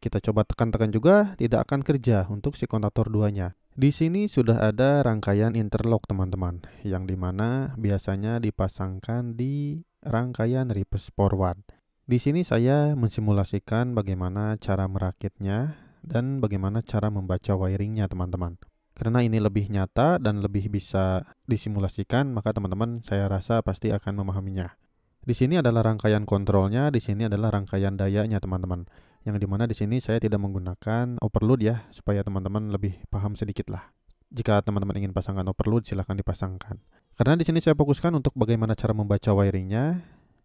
Kita coba tekan-tekan juga, tidak akan kerja untuk si kontaktor duanya. Di sini sudah ada rangkaian interlock teman-teman, yang dimana biasanya dipasangkan di rangkaian reverse forward. Di sini saya mensimulasikan bagaimana cara merakitnya dan bagaimana cara membaca wiringnya teman-teman. Karena ini lebih nyata dan lebih bisa disimulasikan, maka teman-teman saya rasa pasti akan memahaminya. Di sini adalah rangkaian kontrolnya, di sini adalah rangkaian dayanya teman-teman yang dimana di sini saya tidak menggunakan overload ya supaya teman-teman lebih paham sedikit lah. Jika teman-teman ingin pasangkan overload silahkan dipasangkan. Karena di sini saya fokuskan untuk bagaimana cara membaca wiringnya.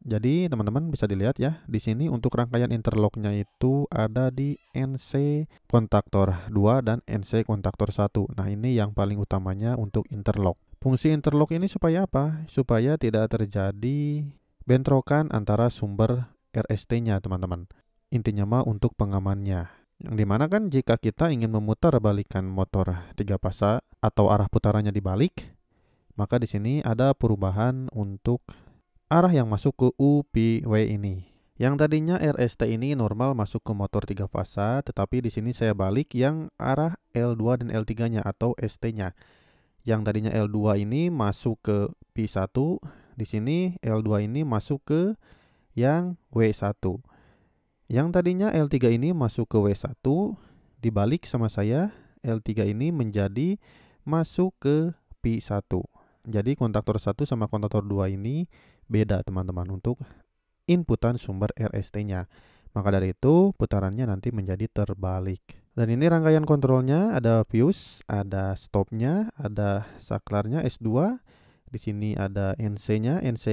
Jadi teman-teman bisa dilihat ya di sini untuk rangkaian interlocknya itu ada di NC kontaktor 2 dan NC kontaktor 1. Nah ini yang paling utamanya untuk interlock. Fungsi interlock ini supaya apa? Supaya tidak terjadi bentrokan antara sumber RST-nya teman-teman intinya mah untuk pengamannya. Yang dimana kan jika kita ingin memutar balikan motor tiga pasa atau arah putarannya dibalik, maka di sini ada perubahan untuk arah yang masuk ke UPW ini. Yang tadinya RST ini normal masuk ke motor tiga fasa, tetapi di sini saya balik yang arah L2 dan L3-nya atau ST-nya. Yang tadinya L2 ini masuk ke P1, di sini L2 ini masuk ke yang W1. Yang tadinya L3 ini masuk ke W1, dibalik sama saya, L3 ini menjadi masuk ke P1. Jadi kontaktor 1 sama kontaktor 2 ini beda teman-teman untuk inputan sumber RST-nya. Maka dari itu putarannya nanti menjadi terbalik. Dan ini rangkaian kontrolnya, ada fuse, ada stopnya, ada saklarnya S2, di sini ada NC-nya, NC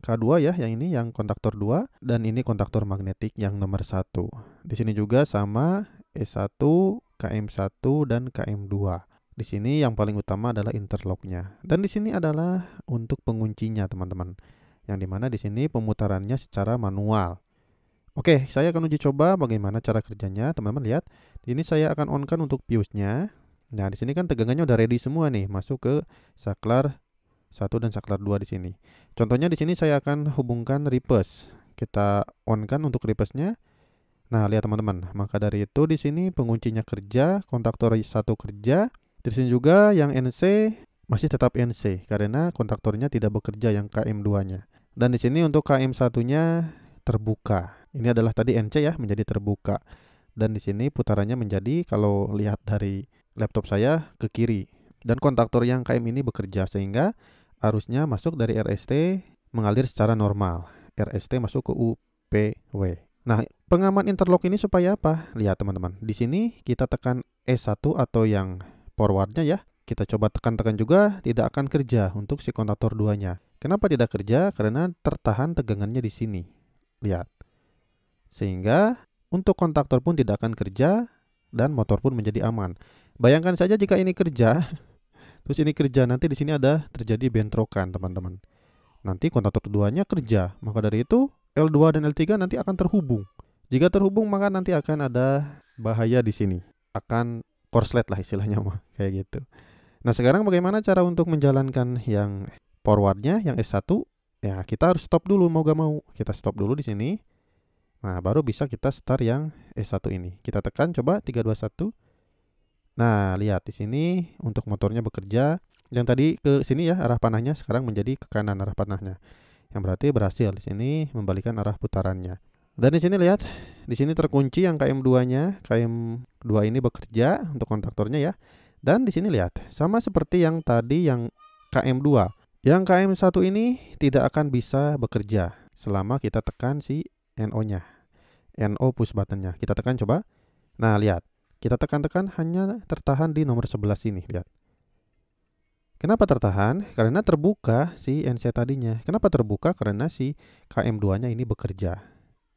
K2 ya, yang ini yang kontaktor 2 dan ini kontaktor magnetik yang nomor 1. Di sini juga sama e S1, KM1 dan KM2. Di sini yang paling utama adalah interlocknya. Dan di sini adalah untuk penguncinya, teman-teman. Yang dimana di sini pemutarannya secara manual. Oke, saya akan uji coba bagaimana cara kerjanya. Teman-teman lihat, ini saya akan onkan untuk fuse-nya. Nah, di sini kan tegangannya udah ready semua nih, masuk ke saklar satu dan saklar dua di sini. Contohnya di sini saya akan hubungkan reverse. Kita on kan untuk reverse-nya. Nah, lihat teman-teman. Maka dari itu di sini penguncinya kerja, kontaktor satu kerja. Di sini juga yang NC masih tetap NC karena kontaktornya tidak bekerja yang KM2-nya. Dan di sini untuk KM1-nya terbuka. Ini adalah tadi NC ya menjadi terbuka. Dan di sini putarannya menjadi kalau lihat dari laptop saya ke kiri. Dan kontaktor yang KM ini bekerja sehingga arusnya masuk dari RST mengalir secara normal. RST masuk ke UPW. Nah, pengaman interlock ini supaya apa? Lihat teman-teman, di sini kita tekan e S1 atau yang forwardnya ya. Kita coba tekan-tekan juga, tidak akan kerja untuk si kontaktor duanya. Kenapa tidak kerja? Karena tertahan tegangannya di sini. Lihat. Sehingga untuk kontaktor pun tidak akan kerja dan motor pun menjadi aman. Bayangkan saja jika ini kerja, Terus ini kerja, nanti di sini ada terjadi bentrokan, teman-teman. Nanti kontaktor keduanya kerja, maka dari itu L2 dan L3 nanti akan terhubung. Jika terhubung maka nanti akan ada bahaya di sini. Akan korslet lah istilahnya mah, kayak gitu. Nah, sekarang bagaimana cara untuk menjalankan yang forwardnya, yang S1? Ya, kita harus stop dulu mau gak mau. Kita stop dulu di sini. Nah, baru bisa kita start yang S1 ini. Kita tekan coba 321 Nah, lihat di sini untuk motornya bekerja. Yang tadi ke sini ya arah panahnya sekarang menjadi ke kanan arah panahnya. Yang berarti berhasil di sini membalikan arah putarannya. Dan di sini lihat, di sini terkunci yang KM2-nya. KM2 ini bekerja untuk kontaktornya ya. Dan di sini lihat, sama seperti yang tadi yang KM2. Yang KM1 ini tidak akan bisa bekerja selama kita tekan si NO-nya. NO push button-nya. Kita tekan coba. Nah, lihat. Kita tekan-tekan hanya tertahan di nomor 11 ini, lihat. Kenapa tertahan? Karena terbuka si NC tadinya. Kenapa terbuka? Karena si KM2-nya ini bekerja.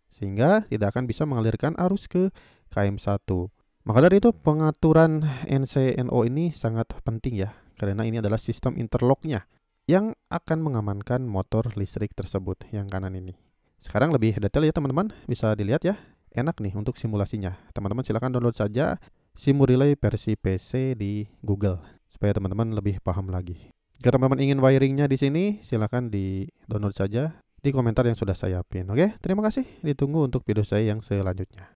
Sehingga tidak akan bisa mengalirkan arus ke KM1. Maka dari itu pengaturan NCNO ini sangat penting ya. Karena ini adalah sistem interlocknya yang akan mengamankan motor listrik tersebut yang kanan ini. Sekarang lebih detail ya teman-teman, bisa dilihat ya enak nih untuk simulasinya. Teman-teman silahkan download saja relay versi PC di Google supaya teman-teman lebih paham lagi. Jika teman-teman ingin wiringnya di sini, silahkan di download saja di komentar yang sudah saya pin. Oke, terima kasih. Ditunggu untuk video saya yang selanjutnya.